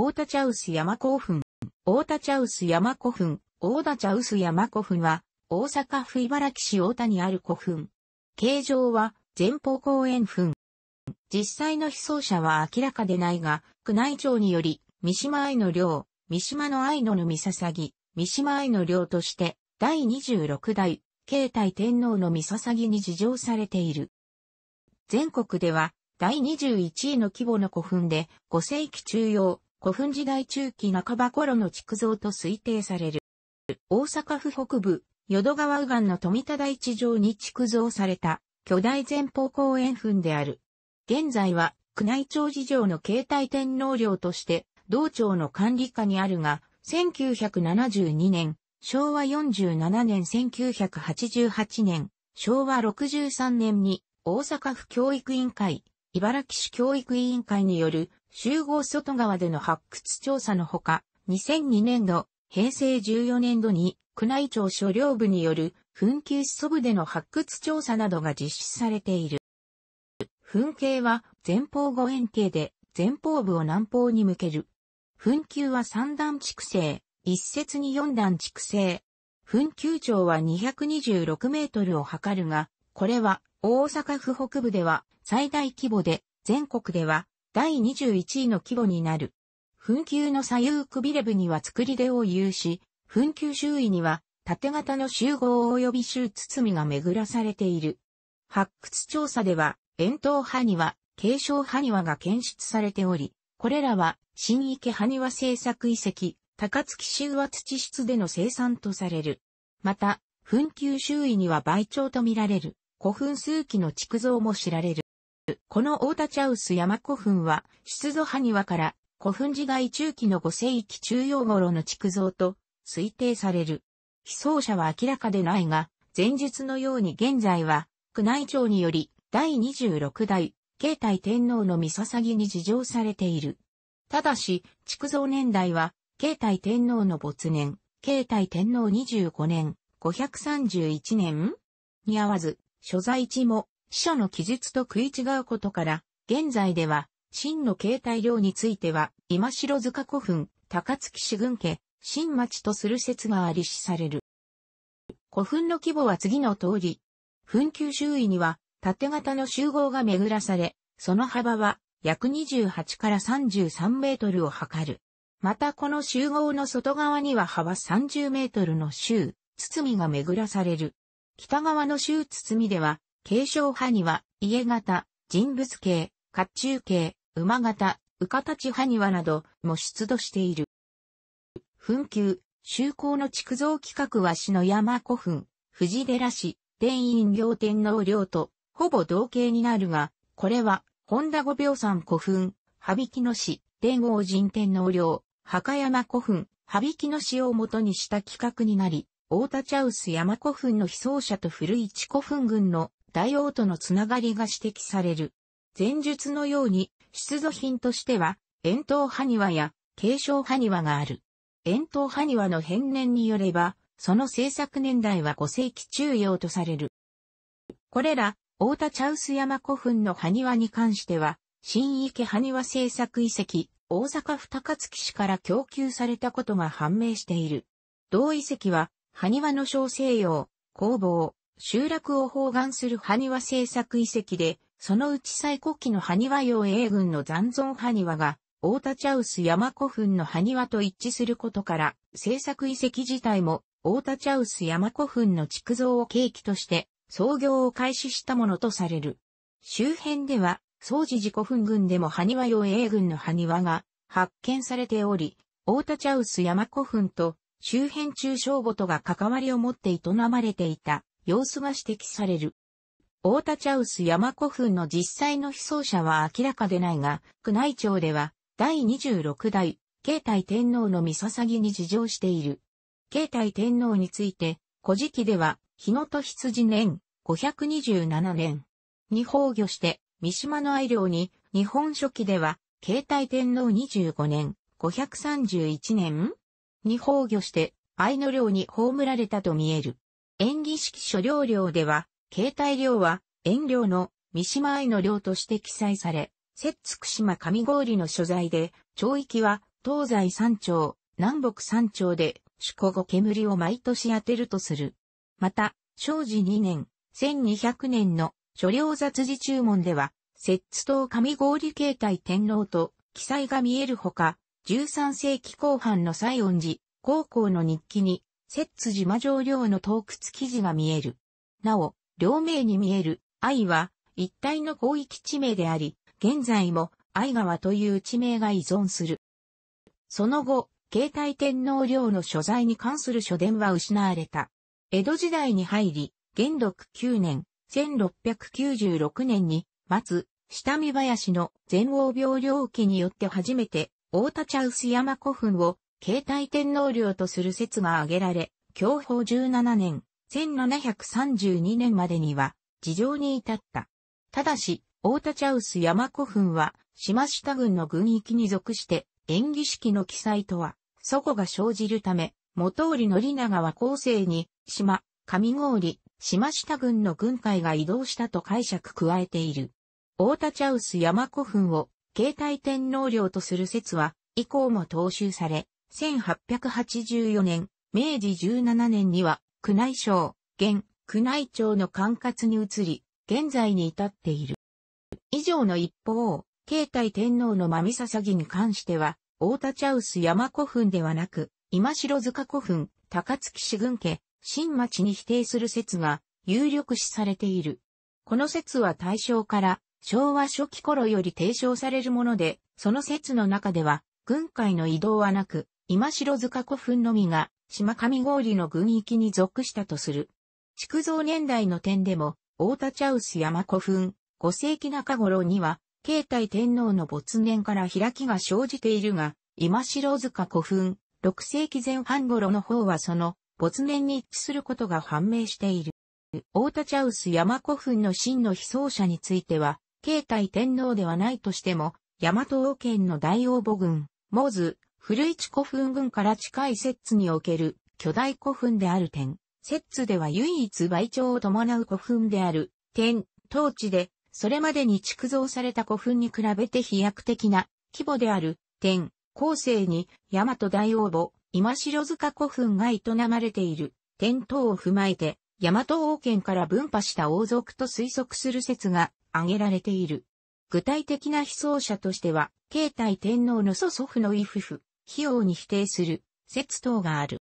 大田茶臼山古墳。大田茶臼山古墳。大田茶臼山古墳は、大阪府茨城市大田にある古墳。形状は、前方公園墳。実際の被葬者は明らかでないが、宮内庁により、三島愛の寮、三島の愛のの三さぎ、三島愛の寮として、第26代、慶太天皇の三さぎに事情されている。全国では、第21位の規模の古墳で、5世紀中央、古墳時代中期半ば頃の築造と推定される。大阪府北部、淀川右岸の富田台地上に築造された巨大前方公園墳である。現在は宮内庁事情の携帯天皇陵として道庁の管理下にあるが、1972年、昭和47年1988年、昭和63年に大阪府教育委員会、茨城市教育委員会による集合外側での発掘調査のほか、2002年度、平成14年度に、宮内庁所領部による、噴球子祖部での発掘調査などが実施されている。噴景は、前方後円形で、前方部を南方に向ける。噴球は三段築成、一節に四段築成。噴球長は226メートルを測るが、これは大阪府北部では最大規模で、全国では第21位の規模になる。墳丘の左右くびれ部には作り出を有し、墳丘周囲には縦型の集合及び周包みが巡らされている。発掘調査では、円筒埴輪、継承埴輪が検出されており、これらは新池埴輪製作遺跡、高槻周和土質での生産とされる。また、墳丘周囲には倍長と見られる古墳数基の築造も知られる。この大田茶臼山古墳は、出土派庭から古墳時代中期の5世紀中央頃の築造と推定される。被葬者は明らかでないが、前述のように現在は、宮内庁により第26代、慶太天皇の御捧ぎに事情されている。ただし、築造年代は、慶太天皇の没年、慶太天皇25年、531年に合わず、所在地も死者の記述と食い違うことから、現在では、真の形態量については、今城塚古墳、高槻市郡家、新町とする説がありしされる。古墳の規模は次の通り。墳丘周囲には、縦型の集合が巡らされ、その幅は、約28から33メートルを測る。またこの集合の外側には幅30メートルの周、包みが巡らされる。北側の周包みでは、継承派には、家型、人物系、甲冑系、馬型、浮かたち派にはなども出土している。墳丘、修行の築造規格は篠山古墳、藤寺市、天院行天皇陵と、ほぼ同型になるが、これは、本田五病山古墳、羽引野市、天王神天皇陵、墓山古墳、羽引野市を元にした規格になり、大田茶臼山古墳の被葬者と古市古墳群の大王とのつながりが指摘される。前述のように、出土品としては、円筒埴輪や継承埴輪がある。円筒埴輪の変年によれば、その制作年代は5世紀中央とされる。これら、大田茶臼山古墳の埴輪に関しては、新池埴輪製作遺跡、大阪府高槻市から供給されたことが判明している。同遺跡は、埴輪の小西洋、工房、集落を包含する埴輪製作遺跡で、そのうち最古期の埴輪用英軍の残存埴輪が、大田茶臼山古墳の埴輪と一致することから、制作遺跡自体も、大田茶臼山古墳の築造を契機として、創業を開始したものとされる。周辺では、総除寺古墳群でも埴輪用英軍の埴輪が発見されており、大田茶臼山古墳と周辺中小ごとが関わりを持って営まれていた。様子が指摘される。大田茶臼山古墳の実際の被葬者は明らかでないが、宮内庁では、第26代、慶太天皇の御捧ぎに事情している。慶太天皇について、古事記では、日野と羊年、527年に崩御して、三島の愛領に、日本書紀では、慶太天皇25年、531年に崩御して、愛の領に葬られたと見える。演技式所領料では、携帯料は、遠領の三島愛の料として記載され、摂津島上郡の所在で、町域は東西三町、南北三町で、宿後煙を毎年当てるとする。また、正治2年、1200年の所領雑事注文では、摂津島上郡形態天皇と記載が見えるほか、13世紀後半の西恩寺、高校の日記に、摂津島上領の洞窟記事が見える。なお、両名に見える愛は一体の広域地名であり、現在も愛川という地名が依存する。その後、携帯天皇領の所在に関する書伝は失われた。江戸時代に入り、元禄9年、1696年に、松、下見林の全王病領期によって初めて、大田茶臼山古墳を携帯天皇領とする説が挙げられ、享保17年、1732年までには、事情に至った。ただし、大田茶臼山古墳は、島下郡の軍域に属して、演技式の記載とは、祖語が生じるため、元織宣長は後世に、島、上郡、島下郡の軍隊が移動したと解釈加えている。大田茶臼山古墳を、携帯天皇陵とする説は、以降も踏襲され、1884年、明治17年には、宮内省、現、宮内庁の管轄に移り、現在に至っている。以上の一方、慶太天皇のさ捧ぎに関しては、大田茶臼山古墳ではなく、今城塚古墳、高槻市郡家、新町に否定する説が有力視されている。この説は大正から昭和初期頃より提唱されるもので、その説の中では、軍会の移動はなく、今城塚古墳のみが、島上郡の群域に属したとする。築造年代の点でも、大田茶臼山古墳、5世紀中頃には、慶太天皇の没年から開きが生じているが、今城塚古墳、6世紀前半頃の方はその、没年に一致することが判明している。大田茶臼山古墳の真の被葬者については、慶太天皇ではないとしても、大和王権の大王母軍、モズ、古市古墳群から近い摂津における巨大古墳である点、摂津では唯一倍長を伴う古墳である点、当地で、それまでに築造された古墳に比べて飛躍的な規模である点、後世に大和大王母、今城塚古墳が営まれている点等を踏まえて、大和王権から分派した王族と推測する説が挙げられている。具体的な被葬者としては、慶太天皇の祖祖父の伊夫夫。費用に否定する説等がある。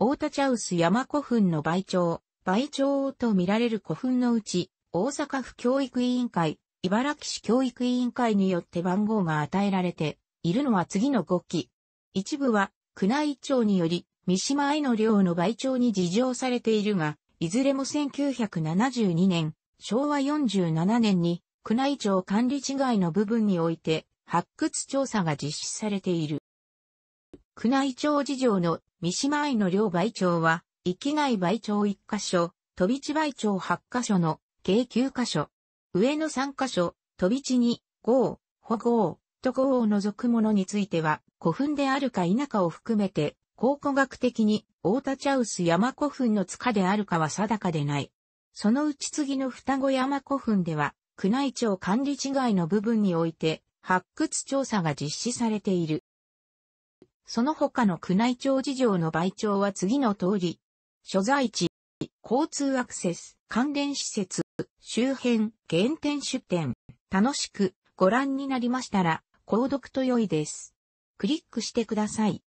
大田茶臼山古墳の倍長、倍長と見られる古墳のうち、大阪府教育委員会、茨城市教育委員会によって番号が与えられているのは次の5基。一部は、宮内庁により、三島への寮の倍長に事情されているが、いずれも1972年、昭和47年に、宮内庁管理違いの部分において、発掘調査が実施されている。宮内庁事情の三島愛の両倍長は、域内倍長1箇所、飛び地倍長8箇所の計9箇所。上の3箇所、飛び地に、号、保号、と号を除くものについては、古墳であるか否かを含めて、考古学的に、大田茶臼山古墳の塚であるかは定かでない。そのうち次の双子山古墳では、宮内庁管理違いの部分において、発掘調査が実施されている。その他の宮内庁事情の倍調は次の通り、所在地、交通アクセス、関連施設、周辺、原点出店、楽しくご覧になりましたら、購読と良いです。クリックしてください。